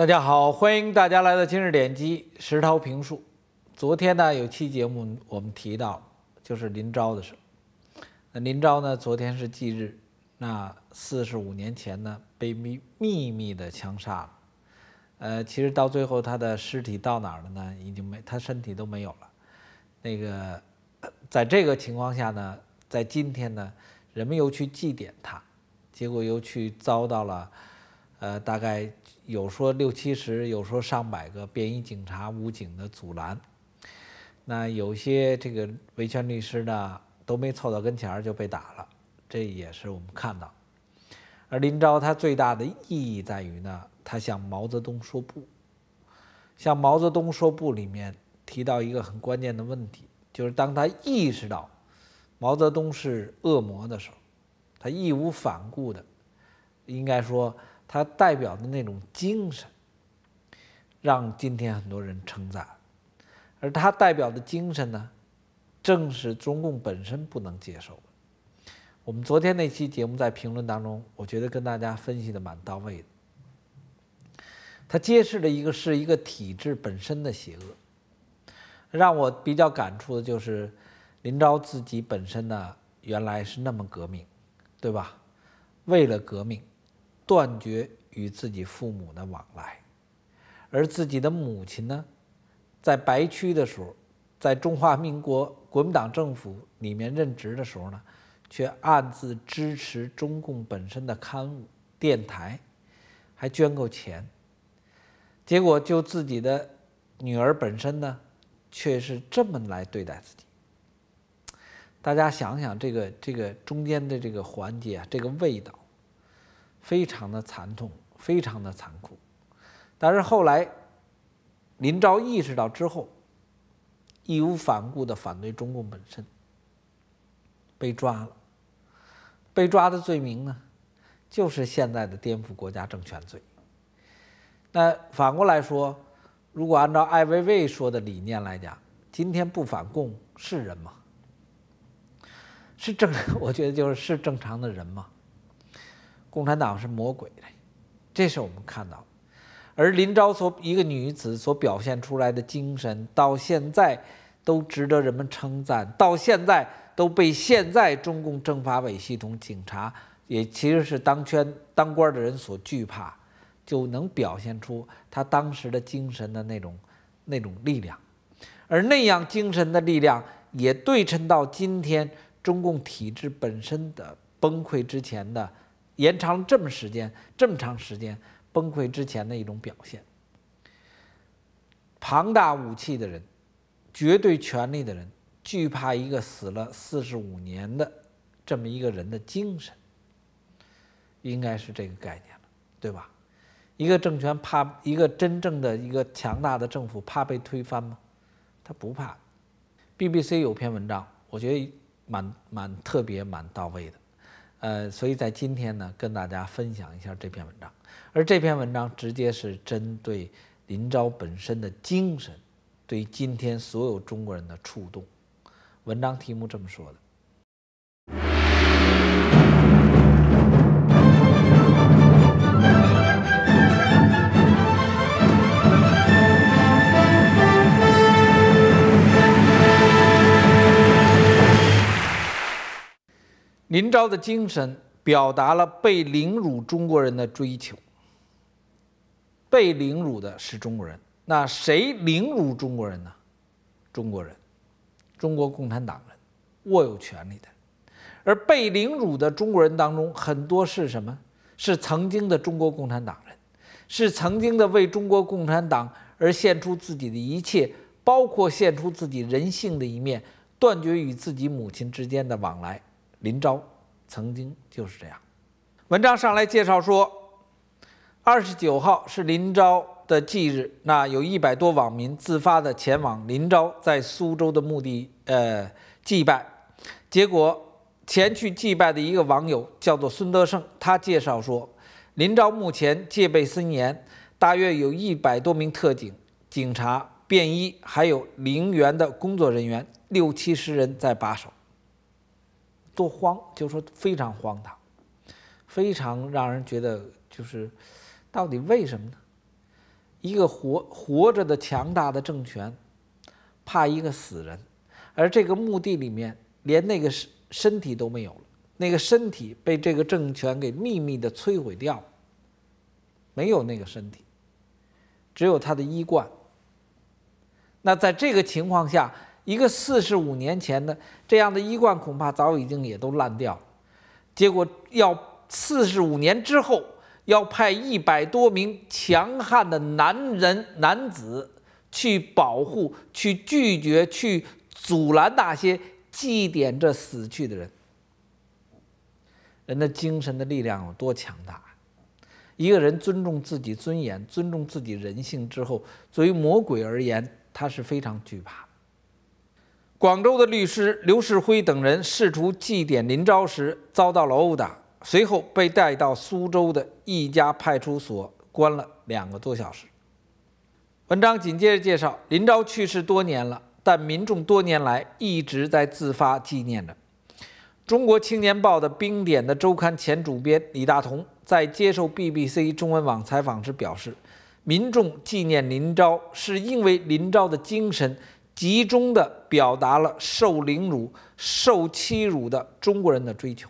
大家好，欢迎大家来到今日点击石涛评述。昨天呢有期节目我们提到，就是林昭的事。那林昭呢，昨天是忌日，那四十五年前呢被密秘密的枪杀了。呃，其实到最后他的尸体到哪儿了呢？已经没他身体都没有了。那个，在这个情况下呢，在今天呢，人们又去祭奠他，结果又去遭到了。呃，大概有说六七十，有说上百个便衣警察、武警的阻拦。那有些这个维权律师呢，都没凑到跟前儿就被打了，这也是我们看到。而林昭他最大的意义在于呢，他向毛泽东说不。向毛泽东说不里面提到一个很关键的问题，就是当他意识到毛泽东是恶魔的时候，他义无反顾的，应该说。他代表的那种精神，让今天很多人称赞，而他代表的精神呢，正是中共本身不能接受的。我们昨天那期节目在评论当中，我觉得跟大家分析的蛮到位的。他揭示的一个是一个体制本身的邪恶，让我比较感触的就是林彪自己本身呢，原来是那么革命，对吧？为了革命。断绝与自己父母的往来，而自己的母亲呢，在白区的时候，在中华民国国民党政府里面任职的时候呢，却暗自支持中共本身的刊物、电台，还捐够钱。结果，就自己的女儿本身呢，却是这么来对待自己。大家想想，这个这个中间的这个环节啊，这个味道。非常的惨痛，非常的残酷，但是后来林昭意识到之后，义无反顾的反对中共本身，被抓了，被抓的罪名呢，就是现在的颠覆国家政权罪。那反过来说，如果按照艾薇薇说的理念来讲，今天不反共是人吗？是正，我觉得就是是正常的人吗？共产党是魔鬼的，这是我们看到的。而林昭所一个女子所表现出来的精神，到现在都值得人们称赞。到现在都被现在中共政法委系统警察，也其实是当权当官的人所惧怕，就能表现出她当时的精神的那种那种力量。而那样精神的力量，也对称到今天中共体制本身的崩溃之前的。延长了这么时间，这么长时间崩溃之前的一种表现。庞大武器的人，绝对权力的人，惧怕一个死了四十五年的这么一个人的精神，应该是这个概念了，对吧？一个政权怕一个真正的一个强大的政府怕被推翻吗？他不怕。BBC 有篇文章，我觉得蛮蛮特别，蛮到位的。呃，所以在今天呢，跟大家分享一下这篇文章，而这篇文章直接是针对林昭本身的精神，对今天所有中国人的触动。文章题目这么说的。林昭的精神表达了被凌辱中国人的追求。被凌辱的是中国人，那谁凌辱中国人呢？中国人，中国共产党人，握有权力的。而被凌辱的中国人当中，很多是什么？是曾经的中国共产党人，是曾经的为中国共产党而献出自己的一切，包括献出自己人性的一面，断绝与自己母亲之间的往来。林昭曾经就是这样。文章上来介绍说，二十九号是林昭的忌日，那有一百多网民自发的前往林昭在苏州的墓地，呃，祭拜。结果前去祭拜的一个网友叫做孙德胜，他介绍说，林昭墓前戒备森严，大约有一百多名特警、警察、便衣，还有陵园的工作人员，六七十人在把守。多荒，就说非常荒唐，非常让人觉得就是，到底为什么呢？一个活活着的强大的政权，怕一个死人，而这个墓地里面连那个身体都没有了，那个身体被这个政权给秘密的摧毁掉没有那个身体，只有他的衣冠。那在这个情况下。一个四十五年前的这样的衣冠，恐怕早已经也都烂掉。结果要四十五年之后，要派一百多名强悍的男人男子去保护、去拒绝、去阻拦那些祭奠这死去的人。人的精神的力量有多强大一个人尊重自己尊严、尊重自己人性之后，作为魔鬼而言，他是非常惧怕。广州的律师刘世辉等人试图祭奠林昭时，遭到了殴打，随后被带到苏州的一家派出所关了两个多小时。文章紧接着介绍，林昭去世多年了，但民众多年来一直在自发纪念着。《中国青年报》的冰点的周刊前主编李大同在接受 BBC 中文网采访时表示，民众纪念林昭是因为林昭的精神。集中地表达了受凌辱、受欺辱的中国人的追求。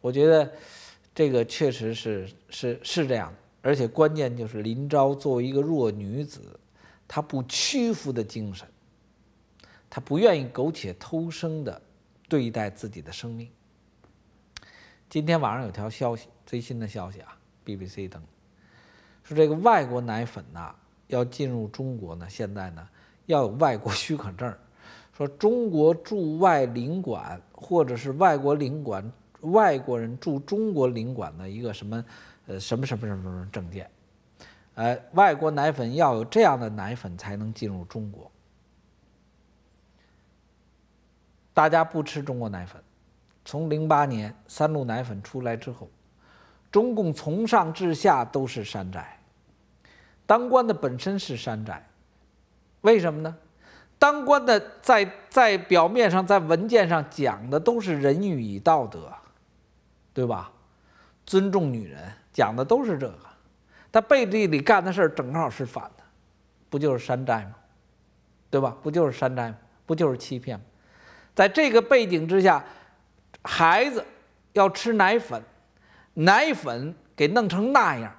我觉得，这个确实是是是这样的。而且关键就是林昭作为一个弱女子，她不屈服的精神，她不愿意苟且偷生地对待自己的生命。今天晚上有条消息，最新的消息啊，BBC 等，说这个外国奶粉呐要进入中国呢，现在呢。要有外国许可证，说中国驻外领馆或者是外国领馆，外国人驻中国领馆的一个什么，呃，什么什么什么什么证件，呃，外国奶粉要有这样的奶粉才能进入中国。大家不吃中国奶粉，从零八年三鹿奶粉出来之后，中共从上至下都是山寨，当官的本身是山寨。为什么呢？当官的在在表面上在文件上讲的都是仁义与道德，对吧？尊重女人讲的都是这个，他背地里干的事儿正好是反的，不就是山寨吗？对吧？不就是山寨吗？不就是欺骗吗？在这个背景之下，孩子要吃奶粉，奶粉给弄成那样。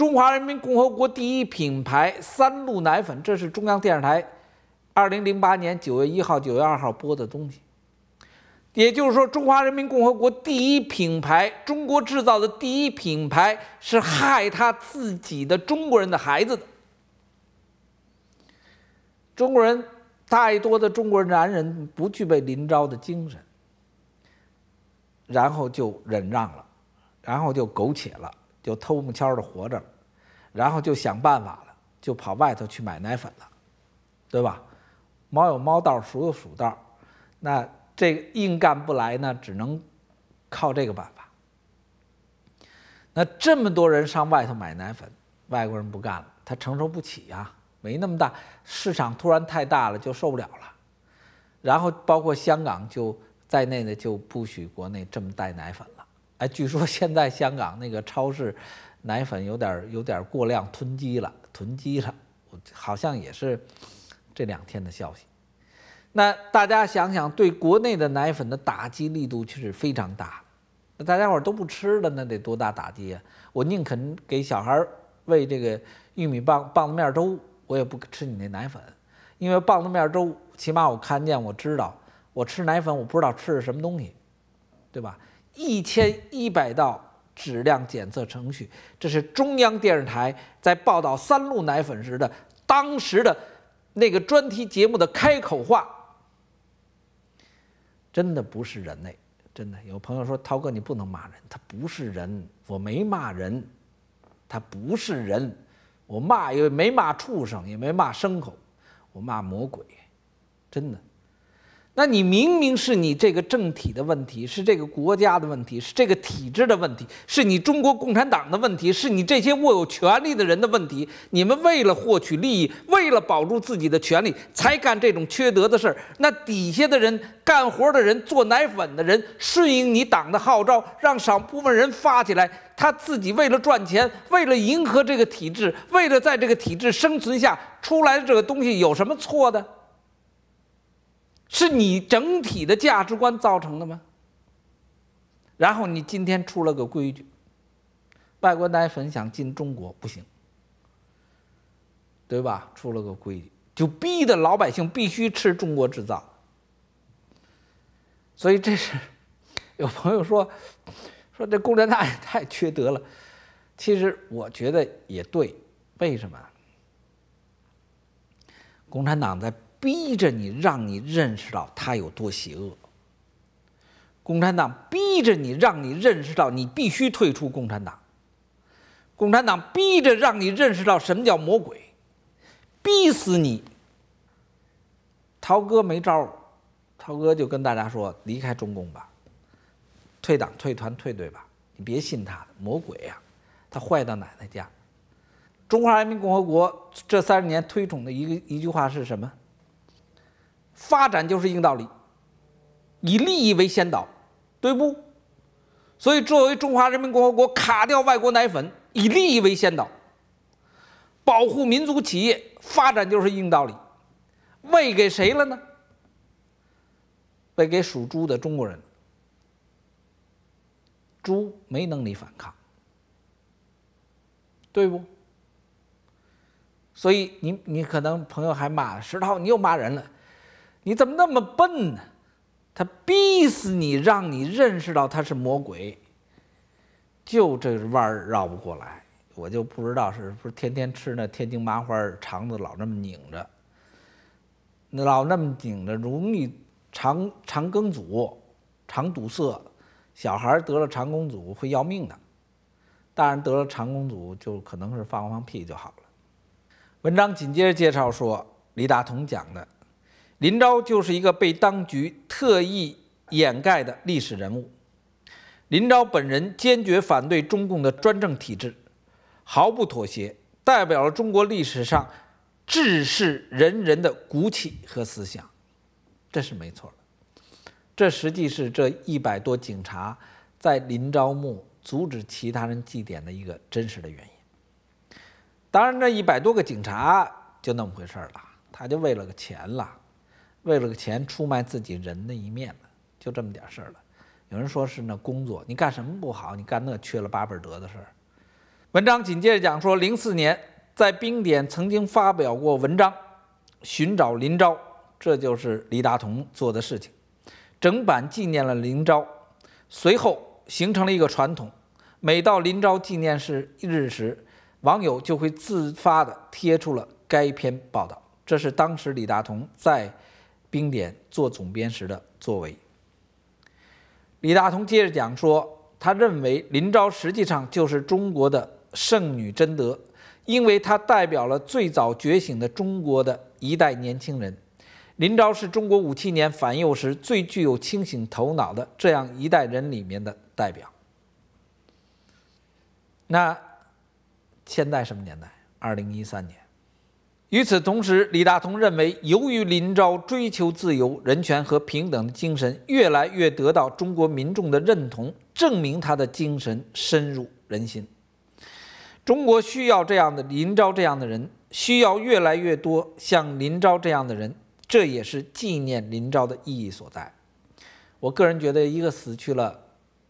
中华人民共和国第一品牌三鹿奶粉，这是中央电视台二零零八年九月一号、九月二号播的东西。也就是说，中华人民共和国第一品牌、中国制造的第一品牌是害他自己的中国人的孩子的。中国人太多的中国男人不具备林昭的精神，然后就忍让了，然后就苟且了，就偷摸悄的活着。然后就想办法了，就跑外头去买奶粉了，对吧？猫有猫道，鼠有鼠道，那这硬干不来呢，只能靠这个办法。那这么多人上外头买奶粉，外国人不干了，他承受不起呀，没那么大市场，突然太大了就受不了了。然后包括香港就在内的就不许国内这么带奶粉了。哎，据说现在香港那个超市。奶粉有点儿有点儿过量囤积了，囤积了，我好像也是这两天的消息。那大家想想，对国内的奶粉的打击力度却实非常大。那大家伙儿都不吃了，那得多大打击啊！我宁肯给小孩儿喂这个玉米棒棒子面粥，我也不吃你那奶粉，因为棒子面粥起码我看见我知道，我吃奶粉我不知道吃是什么东西，对吧？一千一百道质量检测程序，这是中央电视台在报道三鹿奶粉时的当时的那个专题节目的开口话。真的不是人类，真的。有朋友说，涛哥你不能骂人，他不是人，我没骂人，他不是人，我骂也没骂畜生，也没骂牲口，我骂魔鬼，真的。那你明明是你这个政体的问题，是这个国家的问题，是这个体制的问题，是你中国共产党的问题，是你这些握有权力的人的问题。你们为了获取利益，为了保住自己的权利，才干这种缺德的事儿。那底下的人、干活的人、做奶粉的人，顺应你党的号召，让少部分人发起来，他自己为了赚钱，为了迎合这个体制，为了在这个体制生存下出来的这个东西，有什么错的？是你整体的价值观造成的吗？然后你今天出了个规矩，外国奶粉想进中国不行，对吧？出了个规矩，就逼的老百姓必须吃中国制造。所以这是有朋友说，说这共产党也太缺德了。其实我觉得也对，为什么？共产党在。逼着你，让你认识到他有多邪恶。共产党逼着你，让你认识到你必须退出共产党。共产党逼着让你认识到什么叫魔鬼，逼死你。涛哥没招儿，涛哥就跟大家说，离开中共吧，退党、退团、退队吧，你别信他，魔鬼呀，他坏到奶奶家。中华人民共和国这三十年推崇的一个一句话是什么？发展就是硬道理，以利益为先导，对不？所以作为中华人民共和国，卡掉外国奶粉，以利益为先导，保护民族企业发展就是硬道理。喂给谁了呢？喂给属猪的中国人，猪没能力反抗，对不？所以你你可能朋友还骂石涛，你又骂人了。你怎么那么笨呢？他逼死你，让你认识到他是魔鬼。就这弯儿绕不过来，我就不知道是不是天天吃那天津麻花儿，肠子老那么拧着，那老那么拧着容易肠肠梗阻、肠堵塞。小孩得了肠梗阻会要命的，大人得了肠梗阻就可能是放放屁就好了。文章紧接着介绍说，李大同讲的。林昭就是一个被当局特意掩盖的历史人物。林昭本人坚决反对中共的专政体制，毫不妥协，代表了中国历史上志士仁人的骨气和思想，这是没错的。这实际是这一百多警察在林昭墓阻止其他人祭奠的一个真实的原因。当然，这一百多个警察就那么回事儿了，他就为了个钱了。为了个钱出卖自己人的一面了，就这么点事儿了。有人说是那工作，你干什么不好，你干那缺了八辈儿德的事儿。文章紧接着讲说，零四年在冰点曾经发表过文章《寻找林昭》，这就是李大同做的事情。整版纪念了林昭，随后形成了一个传统，每到林昭纪念日时，网友就会自发的贴出了该篇报道。这是当时李大同在。冰点做总编时的作为，李大同接着讲说，他认为林昭实际上就是中国的圣女贞德，因为她代表了最早觉醒的中国的一代年轻人。林昭是中国五七年反右时最具有清醒头脑的这样一代人里面的代表。那现在什么年代？二零一三年。与此同时，李大同认为，由于林昭追求自由、人权和平等的精神越来越得到中国民众的认同，证明他的精神深入人心。中国需要这样的林昭这样的人，需要越来越多像林昭这样的人，这也是纪念林昭的意义所在。我个人觉得，一个死去了、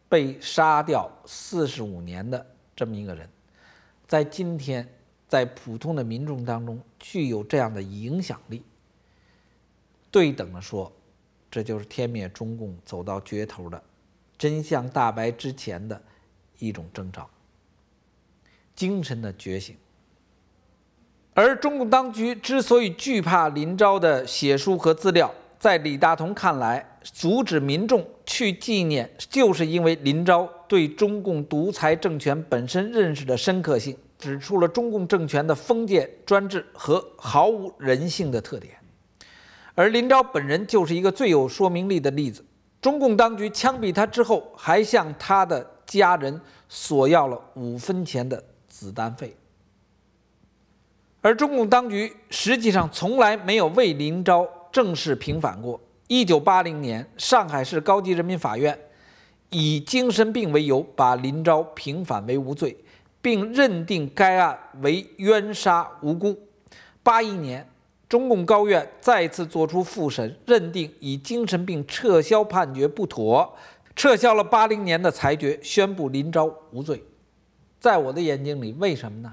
被杀掉四十五年的这么一个人，在今天。在普通的民众当中具有这样的影响力。对等的说，这就是天灭中共走到绝头的真相大白之前的一种征兆，精神的觉醒。而中共当局之所以惧怕林昭的写书和资料，在李大同看来，阻止民众去纪念，就是因为林昭对中共独裁政权本身认识的深刻性。指出了中共政权的封建专制和毫无人性的特点，而林昭本人就是一个最有说明力的例子。中共当局枪毙他之后，还向他的家人索要了五分钱的子弹费，而中共当局实际上从来没有为林昭正式平反过。一九八零年，上海市高级人民法院以精神病为由，把林昭平反为无罪。并认定该案为冤杀无辜。八一年，中共高院再次作出复审，认定以精神病撤销判决不妥，撤销了八零年的裁决，宣布林昭无罪。在我的眼睛里，为什么呢？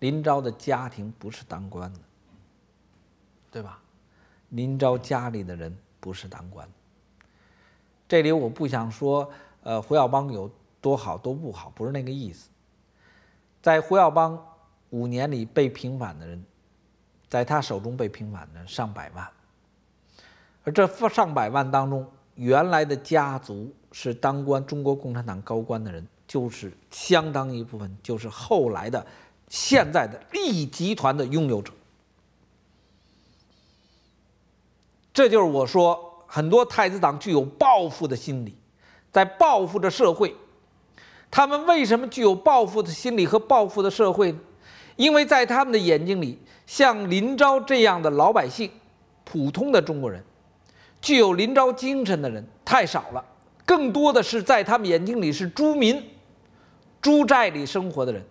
林昭的家庭不是当官的，对吧？林昭家里的人不是当官。这里我不想说，呃，胡耀邦有。多好多不好，不是那个意思。在胡耀邦五年里被平反的人，在他手中被平反的上百万，而这上百万当中，原来的家族是当官、中国共产党高官的人，就是相当一部分，就是后来的现在的利益集团的拥有者。这就是我说，很多太子党具有报复的心理，在报复着社会。他们为什么具有报复的心理和报复的社会呢？因为在他们的眼睛里，像林昭这样的老百姓、普通的中国人，具有林昭精神的人太少了。更多的是在他们眼睛里是朱民、朱寨里生活的人，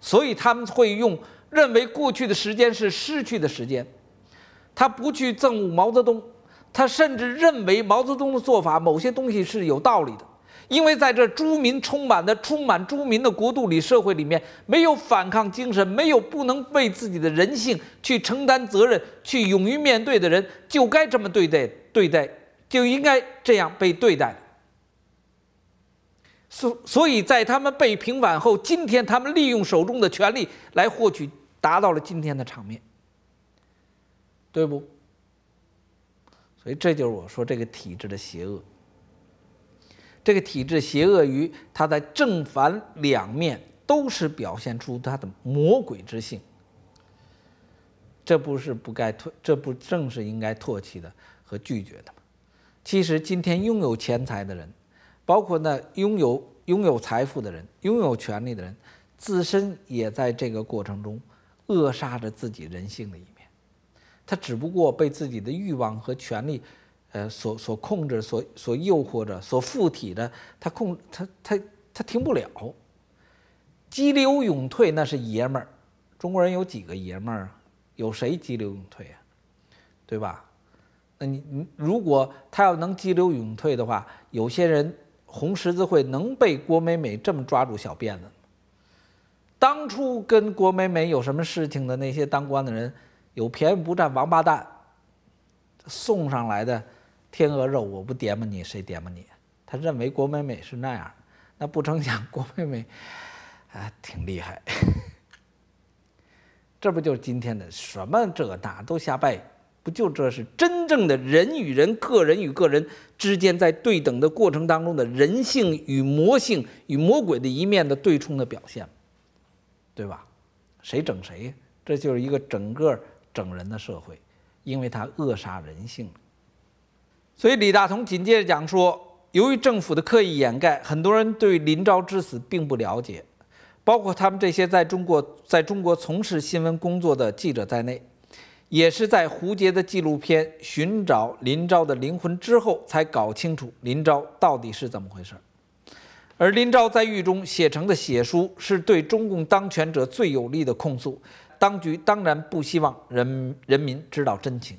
所以他们会用认为过去的时间是失去的时间。他不去憎恶毛泽东，他甚至认为毛泽东的做法某些东西是有道理的。因为在这诸民充满的、充满诸民的国度里，社会里面没有反抗精神，没有不能为自己的人性去承担责任、去勇于面对的人，就该这么对待对待，就应该这样被对待。所所以，在他们被平反后，今天他们利用手中的权力来获取，达到了今天的场面，对不？所以这就是我说这个体制的邪恶。这个体制邪恶于他在正反两面都是表现出他的魔鬼之性，这不是不该唾，这不正是应该唾弃的和拒绝的吗？其实今天拥有钱财的人，包括那拥有拥有财富的人、拥有权力的人，自身也在这个过程中扼杀着自己人性的一面，他只不过被自己的欲望和权力。呃，所所控制、所所诱惑着、所附体的，他控他他他停不了。激流勇退那是爷们儿，中国人有几个爷们儿？有谁激流勇退呀？对吧？那你你如果他要能激流勇退的话，有些人红十字会能被郭美美这么抓住小辫子当初跟郭美美有什么事情的那些当官的人，有便宜不占王八蛋送上来的。天鹅肉，我不点吧你，谁点吧你？他认为郭美美是那样，那不成想郭美美，啊，挺厉害。这不就是今天的什么这那都瞎掰？不就这是真正的人与人、个人与个人之间在对等的过程当中的人性与魔性与魔鬼的一面的对冲的表现对吧？谁整谁？这就是一个整个整人的社会，因为他扼杀人性。所以，李大同紧接着讲说，由于政府的刻意掩盖，很多人对林昭之死并不了解，包括他们这些在中国在中国从事新闻工作的记者在内，也是在胡杰的纪录片《寻找林昭的灵魂》之后才搞清楚林昭到底是怎么回事而林昭在狱中写成的血书，是对中共当权者最有力的控诉，当局当然不希望人人民知道真情。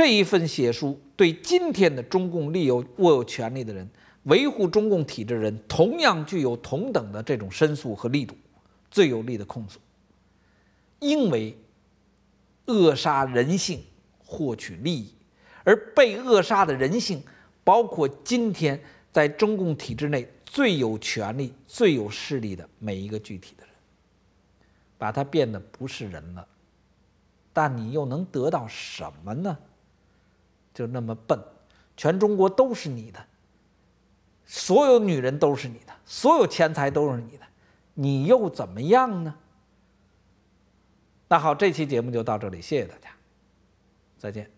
这一份血书对今天的中共利有握有权力的人、维护中共体制人，同样具有同等的这种申诉和力度，最有力的控诉。因为扼杀人性获取利益，而被扼杀的人性，包括今天在中共体制内最有权力、最有势力的每一个具体的人，把他变得不是人了。但你又能得到什么呢？就那么笨，全中国都是你的，所有女人都是你的，所有钱财都是你的，你又怎么样呢？那好，这期节目就到这里，谢谢大家，再见。